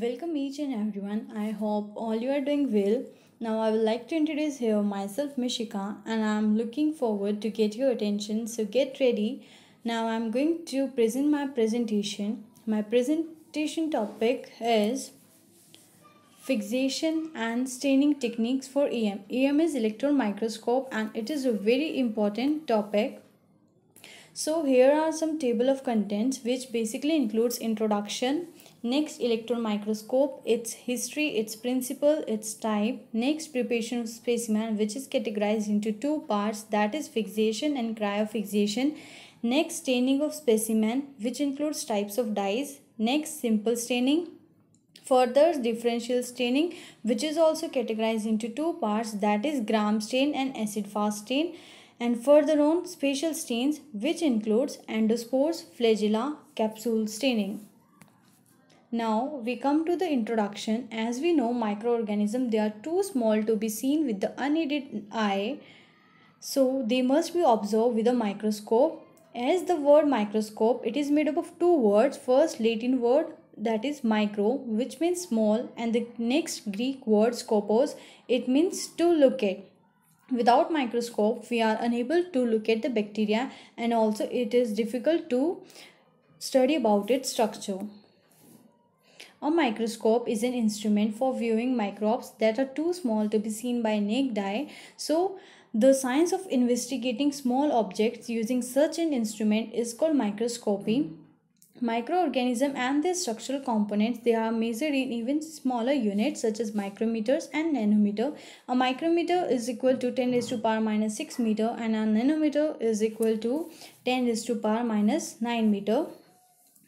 Welcome each and everyone. I hope all you are doing well. Now I would like to introduce here myself Mishika and I am looking forward to get your attention. So get ready. Now I am going to present my presentation. My presentation topic is fixation and staining techniques for EM. EM is electron microscope and it is a very important topic. So here are some table of contents which basically includes introduction, Next, electron microscope, its history, its principle, its type. Next, preparation of specimen which is categorized into two parts that is fixation and cryofixation. Next, staining of specimen which includes types of dyes. Next, simple staining. Further, differential staining which is also categorized into two parts that is gram stain and acid fast stain. And further on, spatial stains which includes endospores, flagella, capsule staining. Now we come to the introduction. As we know microorganism they are too small to be seen with the unaided eye. So they must be observed with a microscope. As the word microscope it is made up of two words. First Latin word that is micro which means small and the next Greek word scopos it means to look at. Without microscope we are unable to look at the bacteria and also it is difficult to study about its structure. A microscope is an instrument for viewing microbes that are too small to be seen by naked eye. So, the science of investigating small objects using such an instrument is called microscopy. Microorganism and their structural components they are measured in even smaller units such as micrometers and nanometer. A micrometer is equal to 10 raised to power minus 6 meter and a nanometer is equal to 10 raised to power minus 9 meter.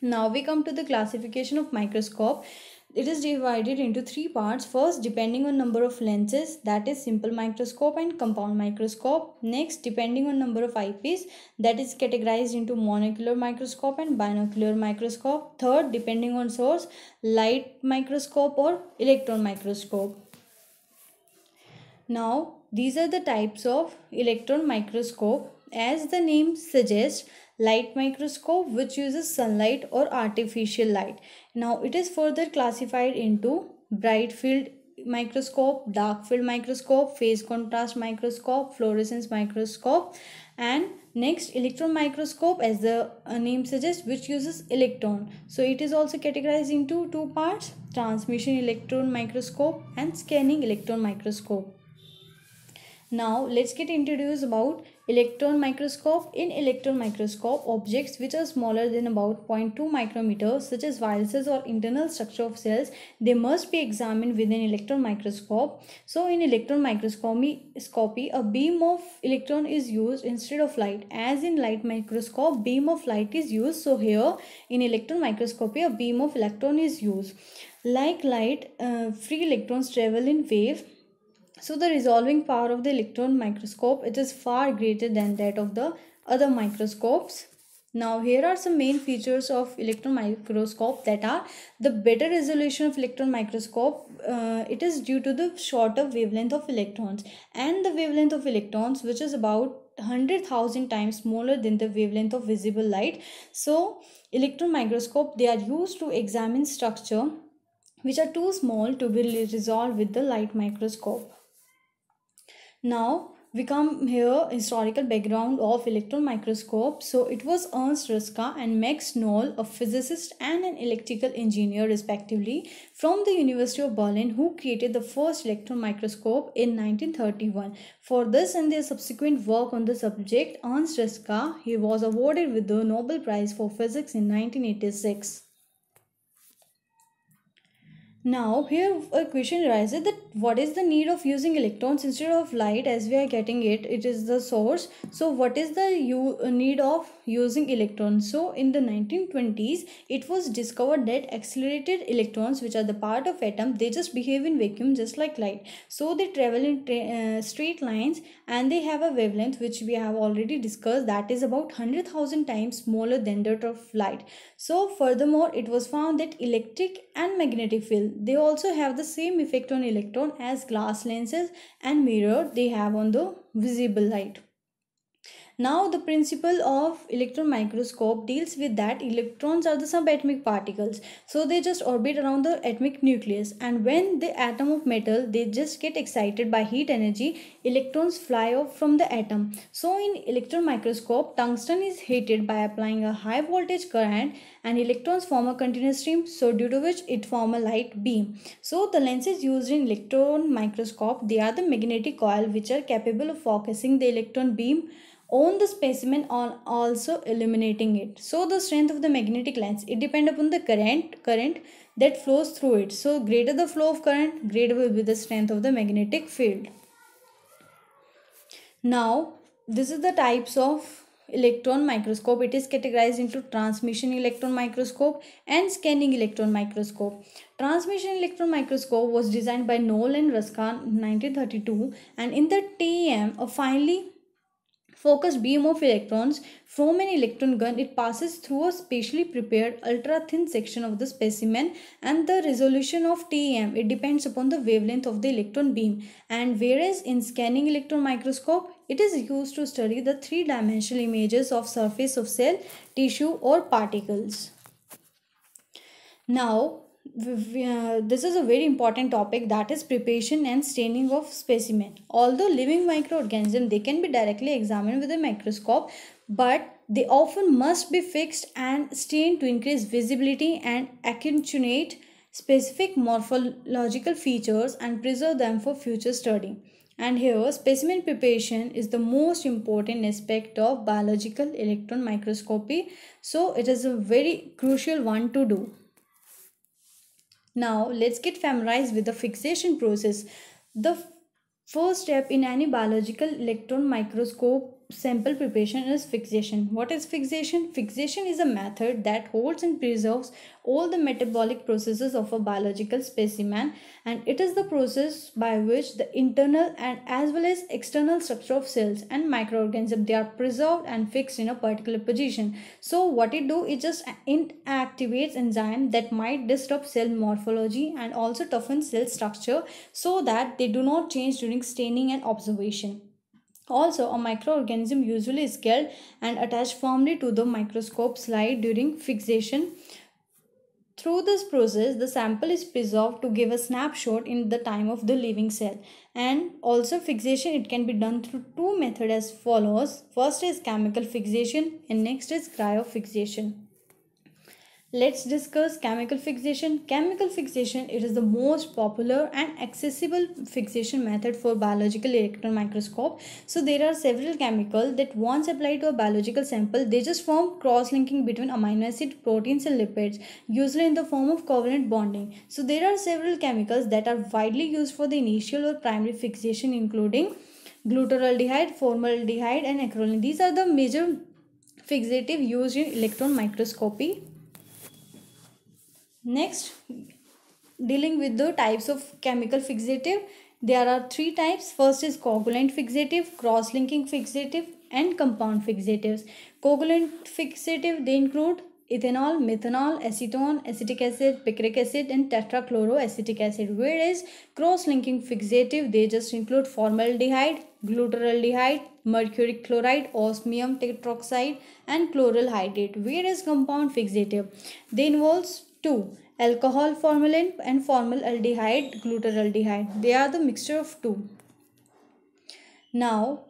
Now we come to the classification of microscope. It is divided into three parts. First, depending on number of lenses, that is simple microscope and compound microscope. Next, depending on number of eyepiece, that is categorized into monocular microscope and binocular microscope. Third, depending on source, light microscope or electron microscope. Now, these are the types of electron microscope. As the name suggests, light microscope which uses sunlight or artificial light. Now it is further classified into bright field microscope, dark field microscope, phase contrast microscope, fluorescence microscope and next electron microscope as the uh, name suggests which uses electron. So it is also categorized into two parts transmission electron microscope and scanning electron microscope. Now let's get introduced about Electron microscope. In electron microscope, objects which are smaller than about 0.2 micrometers such as viruses or internal structure of cells, they must be examined with an electron microscope. So in electron microscopy, a beam of electron is used instead of light. As in light microscope, beam of light is used. So here in electron microscopy, a beam of electron is used. Like light, uh, free electrons travel in wave so the resolving power of the electron microscope, it is far greater than that of the other microscopes. Now here are some main features of electron microscope that are the better resolution of electron microscope. Uh, it is due to the shorter wavelength of electrons and the wavelength of electrons which is about 100,000 times smaller than the wavelength of visible light. So electron microscope they are used to examine structure which are too small to be resolved with the light microscope. Now we come here historical background of electron microscope. So it was Ernst Ruska and Max Knoll, a physicist and an electrical engineer respectively from the University of Berlin who created the first electron microscope in 1931. For this and their subsequent work on the subject, Ernst Ruska, he was awarded with the Nobel Prize for Physics in 1986. Now here a question arises that what is the need of using electrons instead of light as we are getting it it is the source so what is the you uh, need of using electrons so in the 1920s it was discovered that accelerated electrons which are the part of atom they just behave in vacuum just like light so they travel in tra uh, straight lines and they have a wavelength which we have already discussed that is about 100,000 times smaller than that of light so furthermore it was found that electric and magnetic field they also have the same effect on electron as glass lenses and mirror they have on the visible light now the principle of electron microscope deals with that electrons are the subatomic particles. So they just orbit around the atomic nucleus and when the atom of metal they just get excited by heat energy electrons fly off from the atom. So in electron microscope tungsten is heated by applying a high voltage current and electrons form a continuous stream so due to which it form a light beam. So the lenses used in electron microscope they are the magnetic coil which are capable of focusing the electron beam on the specimen on also illuminating it so the strength of the magnetic lens it depend upon the current current that flows through it so greater the flow of current greater will be the strength of the magnetic field now this is the types of electron microscope it is categorized into transmission electron microscope and scanning electron microscope transmission electron microscope was designed by Noel and Ruskin in 1932 and in the TEM a finely focused beam of electrons from an electron gun it passes through a specially prepared ultra thin section of the specimen and the resolution of TEM it depends upon the wavelength of the electron beam and whereas in scanning electron microscope it is used to study the three dimensional images of surface of cell tissue or particles now uh, this is a very important topic that is preparation and staining of specimen although living microorganism they can be directly examined with a microscope but they often must be fixed and stained to increase visibility and accentuate specific morphological features and preserve them for future study and here specimen preparation is the most important aspect of biological electron microscopy so it is a very crucial one to do now let's get familiarized with the fixation process. The first step in any biological electron microscope sample preparation is fixation. What is fixation? Fixation is a method that holds and preserves all the metabolic processes of a biological specimen and it is the process by which the internal and as well as external structure of cells and microorganisms they are preserved and fixed in a particular position. So what it do it just inactivates enzyme that might disrupt cell morphology and also toughen cell structure so that they do not change during staining and observation. Also, a microorganism usually is killed and attached firmly to the microscope slide during fixation. Through this process, the sample is preserved to give a snapshot in the time of the living cell. And also fixation, it can be done through two methods as follows. First is chemical fixation and next is cryofixation. Let's discuss chemical fixation. Chemical fixation it is the most popular and accessible fixation method for biological electron microscope. So there are several chemicals that once applied to a biological sample they just form cross-linking between amino acid, proteins and lipids usually in the form of covalent bonding. So there are several chemicals that are widely used for the initial or primary fixation including glutaraldehyde, formaldehyde and acrolein. These are the major fixative used in electron microscopy next dealing with the types of chemical fixative there are three types first is coagulant fixative cross linking fixative and compound fixatives coagulant fixative they include ethanol methanol acetone acetic acid picric acid and tetrachloroacetic acid whereas cross linking fixative they just include formaldehyde glutaraldehyde mercury chloride osmium tetroxide and chloral hydrate whereas compound fixative they involves 2. Alcohol formalin and formaldehyde, glutaraldehyde. They are the mixture of two. Now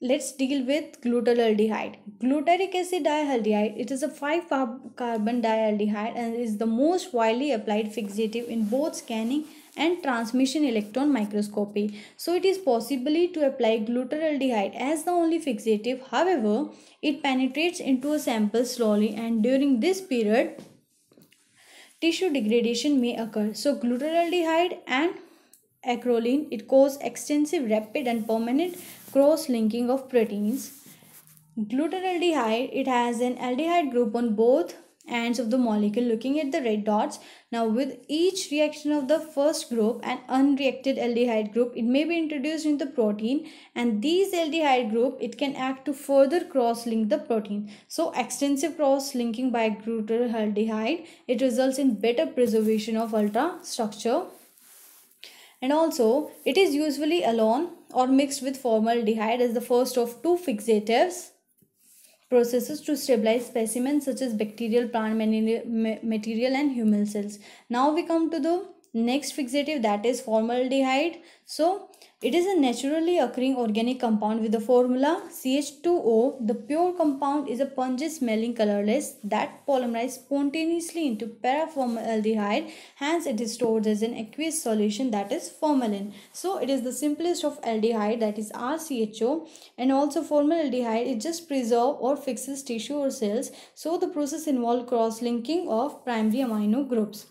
let's deal with glutaraldehyde. Glutaric acid dialdehyde. It is a 5 carbon dialdehyde and is the most widely applied fixative in both scanning and transmission electron microscopy. So it is possibly to apply glutaraldehyde as the only fixative. However, it penetrates into a sample slowly and during this period tissue degradation may occur. So glutaraldehyde and acrolein, it cause extensive, rapid and permanent cross-linking of proteins. Glutaraldehyde, it has an aldehyde group on both ends of the molecule looking at the red dots. Now with each reaction of the first group an unreacted aldehyde group it may be introduced in the protein and these aldehyde group it can act to further cross link the protein. So extensive cross linking by glutaraldehyde it results in better preservation of ultra structure and also it is usually alone or mixed with formaldehyde as the first of two fixatives processes to stabilize specimens such as bacterial, plant material and human cells. Now we come to the next fixative that is formaldehyde. So it is a naturally occurring organic compound with the formula CH2O. The pure compound is a pungent smelling colorless that polymerizes spontaneously into paraformaldehyde. Hence, it is stored as an aqueous solution that is formalin. So, it is the simplest of aldehyde that is RCHO and also formaldehyde. It just preserves or fixes tissue or cells. So, the process involves cross-linking of primary amino groups.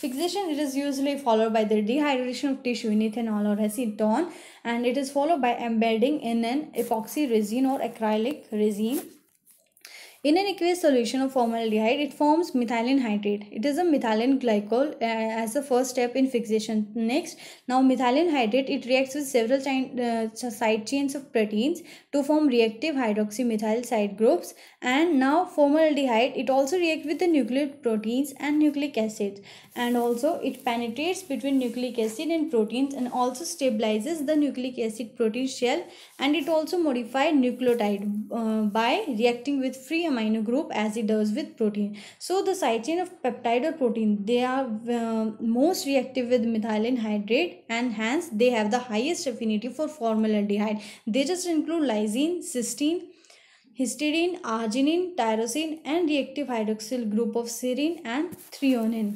Fixation it is usually followed by the dehydration of tissue in ethanol or acetone and it is followed by embedding in an epoxy resin or acrylic resin in an aqueous solution of formaldehyde, it forms methylene hydrate. It is a methylene glycol uh, as the first step in fixation. Next, now methylene hydrate, it reacts with several uh, side chains of proteins to form reactive hydroxymethyl side groups. And now formaldehyde, it also reacts with the nucleic proteins and nucleic acids. And also it penetrates between nucleic acid and proteins and also stabilizes the nucleic acid protein shell. And it also modifies nucleotide uh, by reacting with free amino group as it does with protein so the side chain of peptide or protein they are uh, most reactive with methylene hydrate and hence they have the highest affinity for formaldehyde they just include lysine cysteine histidine arginine tyrosine and reactive hydroxyl group of serine and threonine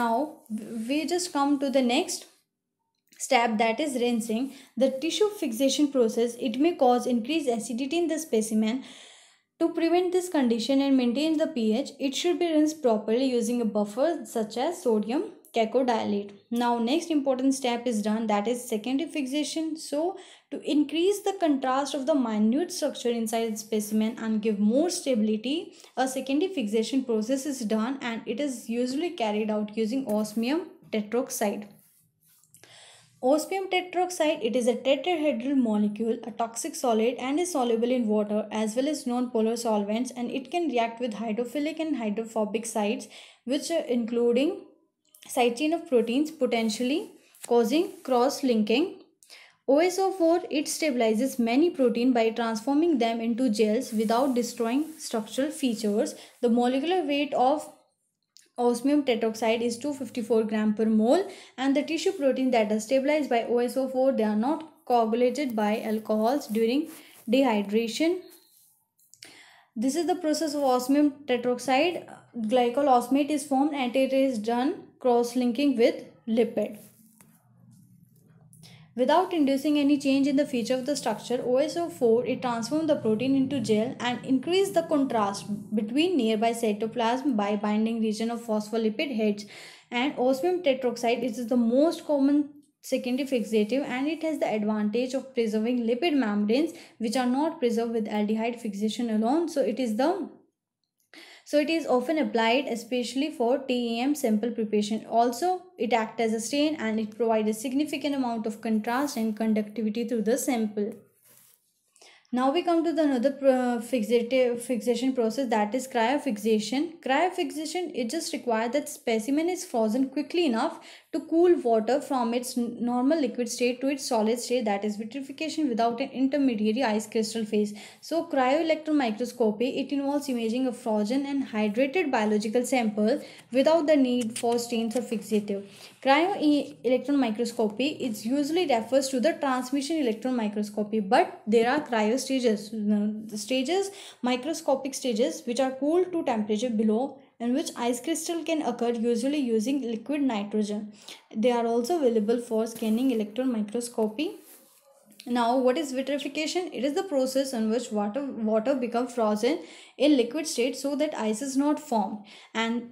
now we just come to the next step that is rinsing the tissue fixation process it may cause increased acidity in the specimen to prevent this condition and maintain the pH, it should be rinsed properly using a buffer such as sodium cacodylate. Now next important step is done that is secondary fixation. So to increase the contrast of the minute structure inside the specimen and give more stability, a secondary fixation process is done and it is usually carried out using osmium tetroxide. Osmium tetroxide, it is a tetrahedral molecule, a toxic solid and is soluble in water as well as non-polar solvents and it can react with hydrophilic and hydrophobic sites which are including side chain of proteins potentially causing cross-linking. OSO4, it stabilizes many protein by transforming them into gels without destroying structural features. The molecular weight of osmium tetroxide is 254 gram per mole and the tissue protein that are stabilized by OSO4 they are not coagulated by alcohols during dehydration. This is the process of osmium tetroxide. Glycol osmate is formed and it is done cross-linking with lipid. Without inducing any change in the feature of the structure, OSO4, it transforms the protein into gel and increases the contrast between nearby cytoplasm by binding region of phospholipid heads. And osmium tetroxide is the most common secondary fixative and it has the advantage of preserving lipid membranes which are not preserved with aldehyde fixation alone. So it is the so it is often applied especially for TEM sample preparation. Also, it acts as a stain and it provides a significant amount of contrast and conductivity through the sample. Now we come to the another fixative fixation process that is cryofixation. Cryofixation it just requires that specimen is frozen quickly enough to cool water from its normal liquid state to its solid state that is vitrification without an intermediary ice crystal phase. So cryo-electron microscopy, it involves imaging of frozen and hydrated biological sample without the need for stains or fixative. Cryo-electron microscopy it usually refers to the transmission electron microscopy but there are cryo stages, stages, microscopic stages which are cooled to temperature below in which ice crystal can occur usually using liquid nitrogen. They are also available for scanning electron microscopy. Now, what is vitrification? It is the process in which water water becomes frozen in liquid state so that ice is not formed. And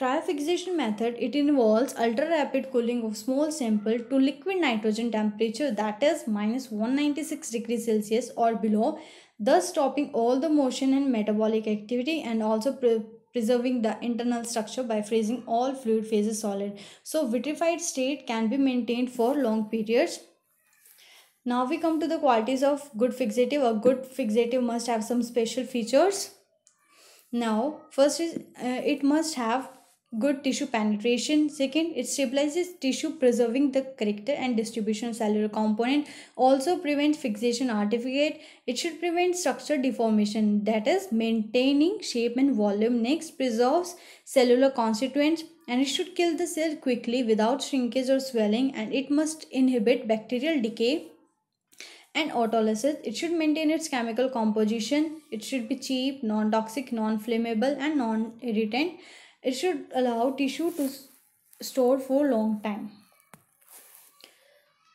cryofixation method it involves ultra rapid cooling of small sample to liquid nitrogen temperature that is minus 196 degrees Celsius or below, thus stopping all the motion and metabolic activity and also pre preserving the internal structure by freezing all fluid phases solid. So vitrified state can be maintained for long periods. Now we come to the qualities of good fixative. A good fixative must have some special features. Now first is uh, it must have good tissue penetration second it stabilizes tissue preserving the character and distribution of cellular component also prevents fixation artifact. it should prevent structure deformation that is maintaining shape and volume next preserves cellular constituents and it should kill the cell quickly without shrinkage or swelling and it must inhibit bacterial decay and autolysis it should maintain its chemical composition it should be cheap non toxic non flammable and non irritant it should allow tissue to store for long time.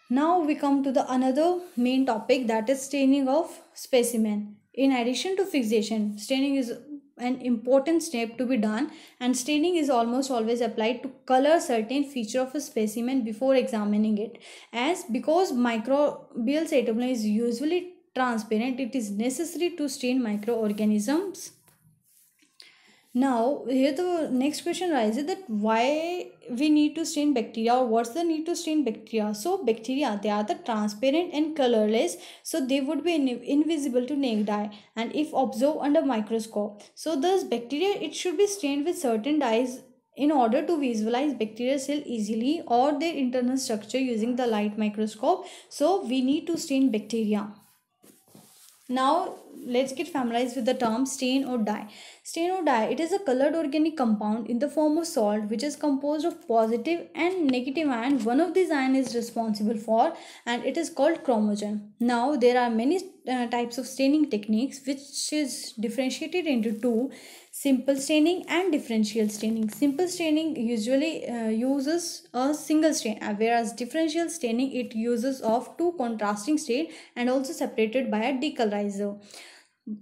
Now we come to the another main topic that is staining of specimen. In addition to fixation, staining is an important step to be done and staining is almost always applied to color certain feature of a specimen before examining it as because microbial cytoplasm is usually transparent it is necessary to stain microorganisms now here the next question arises that why we need to stain bacteria or what's the need to stain bacteria so bacteria they are the transparent and colorless so they would be in invisible to naked eye and if observed under microscope so thus bacteria it should be stained with certain dyes in order to visualize bacterial cell easily or their internal structure using the light microscope so we need to stain bacteria now let's get familiarized with the term stain or dye stain or dye it is a colored organic compound in the form of salt which is composed of positive and negative ion one of these ion is responsible for and it is called chromogen now there are many uh, types of staining techniques which is differentiated into two simple staining and differential staining. Simple staining usually uh, uses a single stain uh, whereas differential staining it uses of two contrasting stain and also separated by a decolorizer.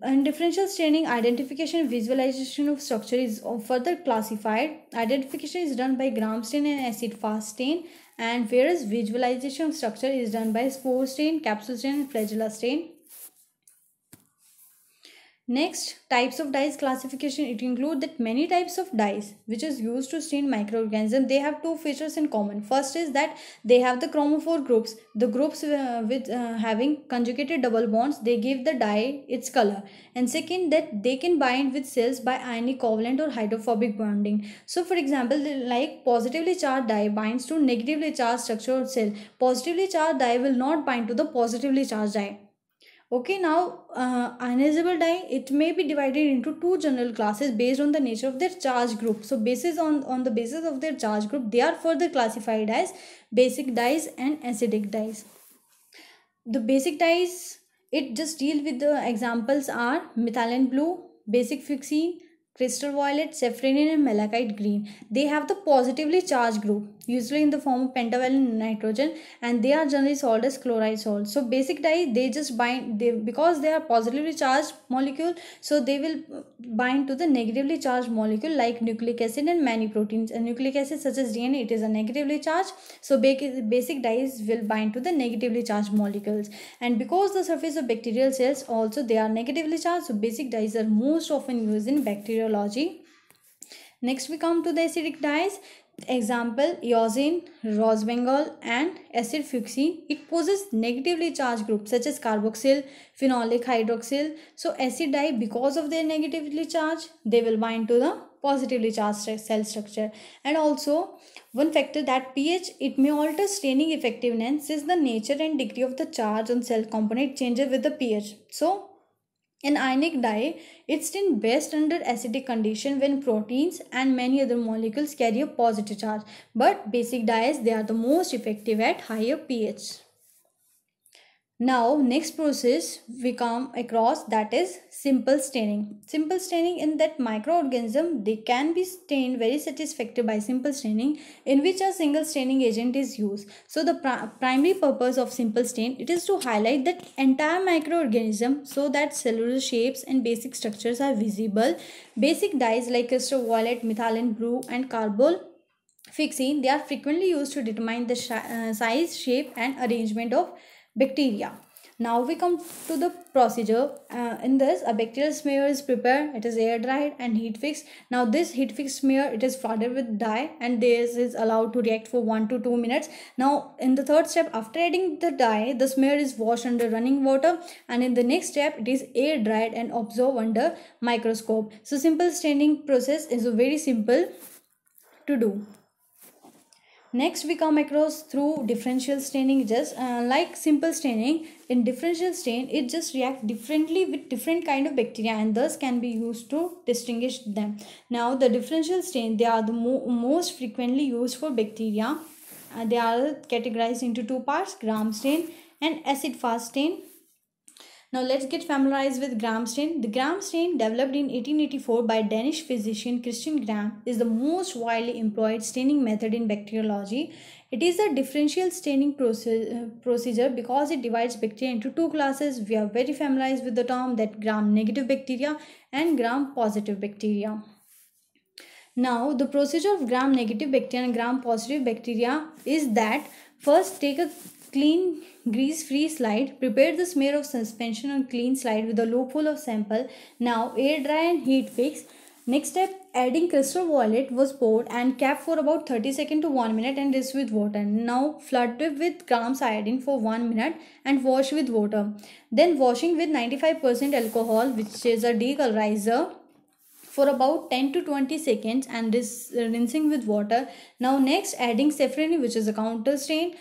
And differential staining identification visualization of structure is further classified. Identification is done by gram stain and acid fast stain and whereas visualization of structure is done by spore stain, capsule stain and flagella stain. Next, types of dyes classification. It includes that many types of dyes which is used to stain microorganisms. They have two features in common. First is that they have the chromophore groups. The groups uh, with uh, having conjugated double bonds, they give the dye its color. And second, that they can bind with cells by ionic covalent or hydrophobic bonding. So, for example, like positively charged dye binds to negatively charged structure or cell. Positively charged dye will not bind to the positively charged dye okay now uh, ionizable dye it may be divided into two general classes based on the nature of their charge group so basis on on the basis of their charge group they are further classified as basic dyes and acidic dyes the basic dyes it just deal with the examples are methylene blue basic fuchsine crystal violet saffronin and malachite green they have the positively charged group usually in the form of pentavalent nitrogen and they are generally solved as chlorides salt so basic dye they just bind they because they are positively charged molecule so they will bind to the negatively charged molecule like nucleic acid and many proteins and nucleic acid such as dna it is a negatively charged so basic dyes will bind to the negatively charged molecules and because the surface of bacterial cells also they are negatively charged so basic dyes are most often used in bacteriology Next we come to the acidic dyes. Example, eosin, rosbengol and acid fuchsin. It poses negatively charged groups such as carboxyl, phenolic hydroxyl. So acid dye because of their negatively charge, they will bind to the positively charged cell structure. And also one factor that pH, it may alter staining effectiveness since the nature and degree of the charge on cell component changes with the pH. So in ionic dye, it's done best under acidic condition when proteins and many other molecules carry a positive charge. But basic dyes, they are the most effective at higher pH. Now next process we come across that is simple staining. Simple staining in that microorganism they can be stained very satisfactory by simple staining in which a single staining agent is used. So the primary purpose of simple stain it is to highlight that entire microorganism so that cellular shapes and basic structures are visible. Basic dyes like crystal violet, methylene blue and carbol fixing they are frequently used to determine the uh, size, shape and arrangement of bacteria. Now we come to the procedure. Uh, in this, a bacterial smear is prepared. It is air dried and heat fixed. Now this heat fixed smear, it is flooded with dye and this is allowed to react for 1 to 2 minutes. Now in the third step, after adding the dye, the smear is washed under running water and in the next step, it is air dried and observed under microscope. So simple staining process is very simple to do next we come across through differential staining just uh, like simple staining in differential stain it just react differently with different kind of bacteria and thus can be used to distinguish them now the differential stain they are the mo most frequently used for bacteria uh, they are categorized into two parts gram stain and acid fast stain now let's get familiarized with Gram stain. The Gram stain developed in 1884 by Danish physician Christian Gram is the most widely employed staining method in bacteriology. It is a differential staining uh, procedure because it divides bacteria into two classes. We are very familiarized with the term that gram negative bacteria and gram positive bacteria. Now, the procedure of gram negative bacteria and gram positive bacteria is that first take a clean grease-free slide. Prepare the smear of suspension on clean slide with a loopful of sample. Now air dry and heat fix. Next step adding crystal wallet was poured and capped for about 30 seconds to 1 minute and rinsed with water. Now flood with grams iodine for 1 minute and wash with water. Then washing with 95% alcohol which is a decolorizer for about 10 to 20 seconds and rinsing with water. Now next adding safranin, which is a counter stain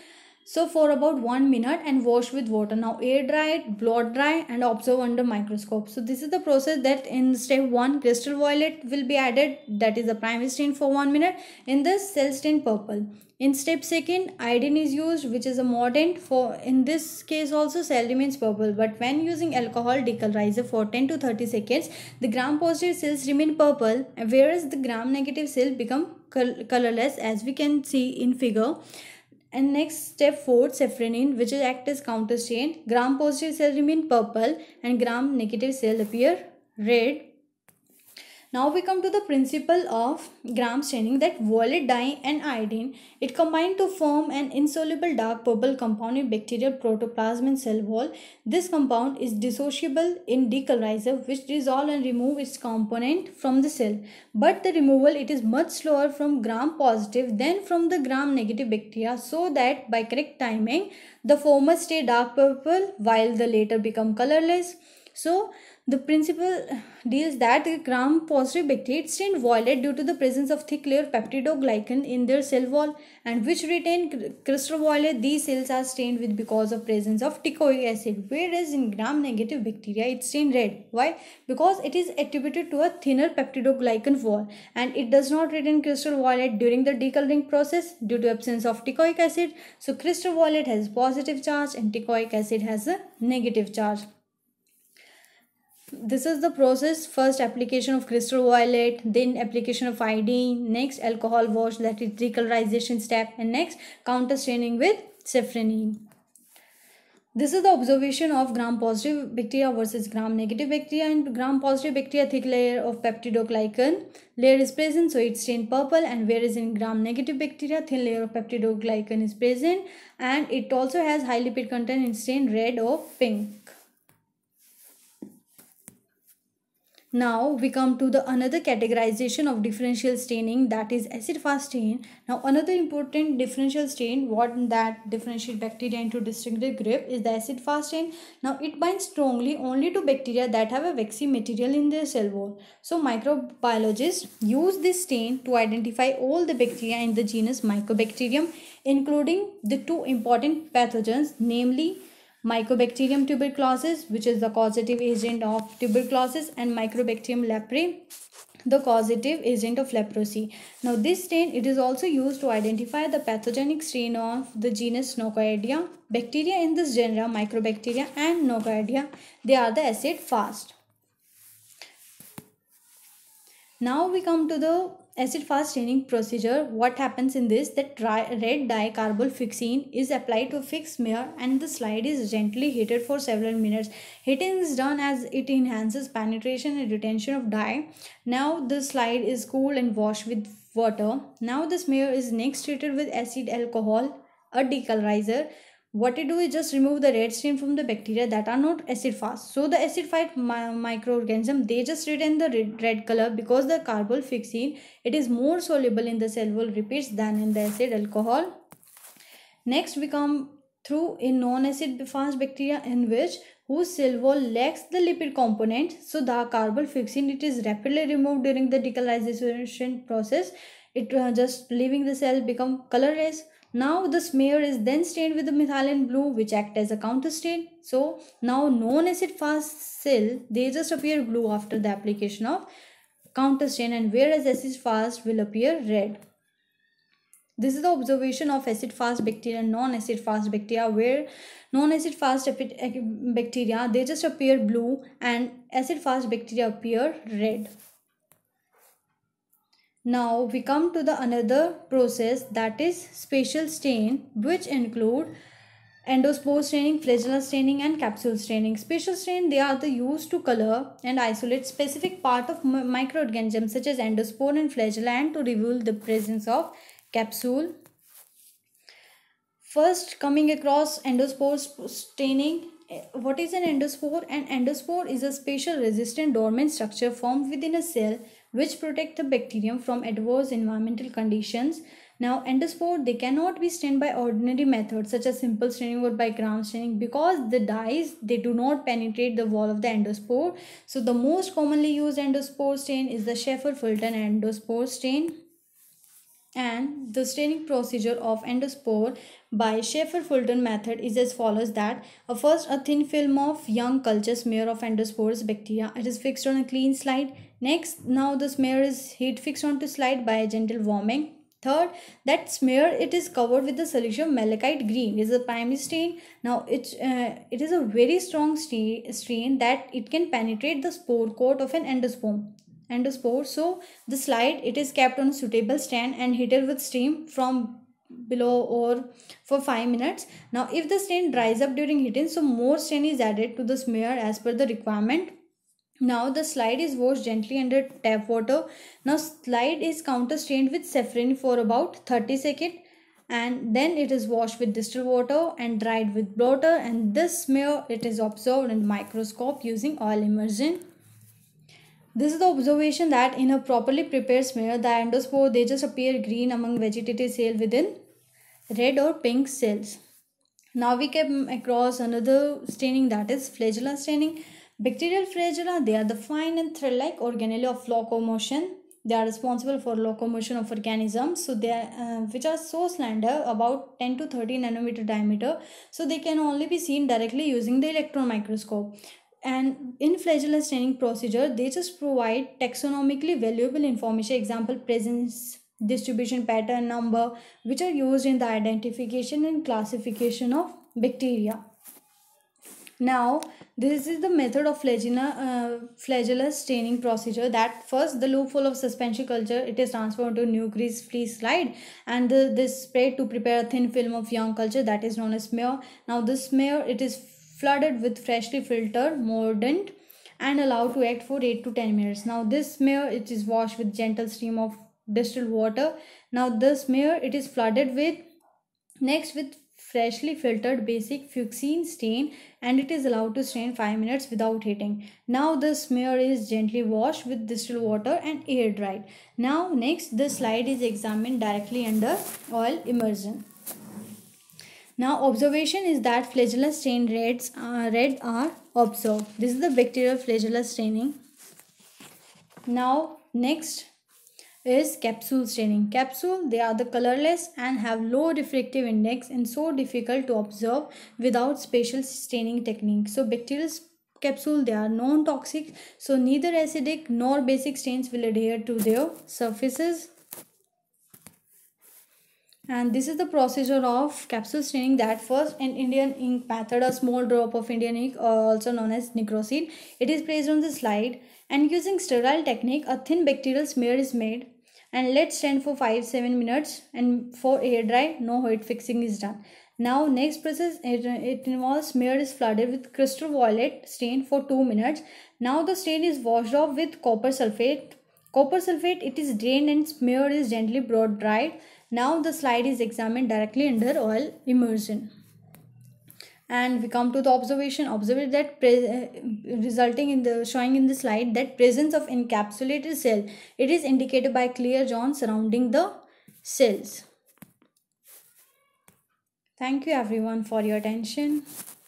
so for about 1 minute and wash with water. Now air dry it, blow dry and observe under microscope. So this is the process that in step 1 crystal violet will be added that is the primary stain for 1 minute. In this cell stain purple. In step 2nd iodine is used which is a mordant for in this case also cell remains purple but when using alcohol decolorizer for 10 to 30 seconds the gram positive cells remain purple whereas the gram negative cell become colorless as we can see in figure. And next step 4, safranin, which act as counter stain. Gram positive cell remain purple and gram negative cell appear red now we come to the principle of Gram staining that violet dye and iodine, it combined to form an insoluble dark purple compound in bacterial protoplasm and cell wall. This compound is dissociable in decolorizer which dissolve and remove its component from the cell. But the removal it is much slower from gram positive than from the gram negative bacteria so that by correct timing the former stay dark purple while the later become colorless. So the principle deals that gram-positive bacteria stain violet due to the presence of thick layer peptidoglycan in their cell wall and which retain crystal violet. These cells are stained with because of presence of teichoic acid whereas in gram-negative bacteria it's stained red. Why? Because it is attributed to a thinner peptidoglycan wall and it does not retain crystal violet during the decoloring process due to absence of teichoic acid. So crystal violet has positive charge and teichoic acid has a negative charge this is the process first application of crystal violet then application of iodine next alcohol wash that is decolorization step and next counter staining with safranine this is the observation of gram positive bacteria versus gram negative bacteria and gram positive bacteria thick layer of peptidoglycan layer is present so it's stained purple and whereas in gram negative bacteria thin layer of peptidoglycan is present and it also has high lipid content and stained red or pink Now we come to the another categorization of differential staining that is acid fast stain. Now another important differential stain what that differentiate bacteria into distinctive group is the acid fast stain. Now it binds strongly only to bacteria that have a waxy material in their cell wall. So microbiologists use this stain to identify all the bacteria in the genus Mycobacterium including the two important pathogens namely Mycobacterium tuberculosis, which is the causative agent of tuberculosis, and Microbacterium leprae, the causative agent of leprosy. Now, this stain, it is also used to identify the pathogenic strain of the genus Nocoidia. Bacteria in this genera, Microbacteria and Nocoidia, they are the acid fast. Now we come to the acid fast staining procedure, what happens in this that red fixine is applied to fix fixed smear and the slide is gently heated for several minutes. Heating is done as it enhances penetration and retention of dye. Now the slide is cooled and washed with water. Now the smear is next treated with acid alcohol, a decolorizer what you do is just remove the red stain from the bacteria that are not acid fast. So the acid fight microorganism they just retain the red, red color because the carbolfixin it is more soluble in the cell wall repeats than in the acid alcohol. Next we come through a non-acid fast bacteria in which whose cell wall lacks the lipid component so the carbolfixin it is rapidly removed during the decolorization process it uh, just leaving the cell become colorless now the smear is then stained with the methylene blue which act as a counter stain. So now non-acid fast they just appear blue after the application of counter stain and whereas acid fast will appear red. This is the observation of acid fast bacteria and non-acid fast bacteria where non-acid fast bacteria they just appear blue and acid fast bacteria appear red. Now we come to the another process that is spatial staining which include endospore staining, flagella staining and capsule staining. Spatial stain they are the used to color and isolate specific part of microorganisms such as endospore and flagella and to reveal the presence of capsule. First coming across endospore staining eh, what is an endospore? An endospore is a spatial resistant dormant structure formed within a cell which protect the bacterium from adverse environmental conditions. Now, endospore, they cannot be stained by ordinary methods such as simple staining or by Gram staining because the dyes, they do not penetrate the wall of the endospore. So, the most commonly used endospore stain is the Schaeffer-Fulton endospore stain and the staining procedure of endospore by Schaefer-Fulton method is as follows that uh, first a thin film of young culture smear of endospores bacteria it is fixed on a clean slide Next, now the smear is heat fixed onto slide by a gentle warming. Third, that smear it is covered with the solution of malachite green. It is a primary stain. Now it, uh, it is a very strong stain that it can penetrate the spore coat of an endosperm. Endospore. So the slide it is kept on a suitable stand and heated with steam from below or for 5 minutes. Now if the stain dries up during heating so more stain is added to the smear as per the requirement. Now the slide is washed gently under tap water. Now slide is counter stained with saffron for about 30 seconds and then it is washed with distilled water and dried with blotter and this smear it is observed in microscope using oil immersion. This is the observation that in a properly prepared smear the endospore they just appear green among vegetative cell within red or pink cells. Now we came across another staining that is flagella staining Bacterial flagella, they are the fine and thread-like organelle of locomotion. They are responsible for locomotion of organisms, so they are, uh, which are so slender, about 10 to 30 nanometer diameter. So they can only be seen directly using the electron microscope and in flagella staining procedure they just provide taxonomically valuable information example presence distribution pattern number which are used in the identification and classification of bacteria now, this is the method of flagina, uh, flagellus staining procedure that first the loophole of suspension culture, it is transferred to new grease-free slide and the, this spread to prepare a thin film of young culture that is known as smear. Now, this smear, it is flooded with freshly filtered mordant and allowed to act for 8 to 10 minutes. Now, this smear, it is washed with gentle stream of distilled water. Now, this smear, it is flooded with next with freshly filtered basic fuchsine stain and it is allowed to stain 5 minutes without heating. Now the smear is gently washed with distilled water and air dried. Now next the slide is examined directly under oil immersion. Now observation is that flagella stain reds uh, red are observed. This is the bacterial flagella staining. Now next is capsule staining. Capsule, they are the colorless and have low refractive index and so difficult to observe without special staining technique. So bacterial capsule, they are non-toxic. So neither acidic nor basic stains will adhere to their surfaces and this is the procedure of capsule staining that first an indian ink method a small drop of indian ink uh, also known as nicroseed it is placed on the slide and using sterile technique a thin bacterial smear is made and let stand for 5 7 minutes and for air dry no heat fixing is done now next process it, it involves smear is flooded with crystal violet stain for 2 minutes now the stain is washed off with copper sulfate copper sulfate it is drained and smear is gently brought dried now the slide is examined directly under oil immersion and we come to the observation observe that uh, resulting in the showing in the slide that presence of encapsulated cell it is indicated by clear zone surrounding the cells thank you everyone for your attention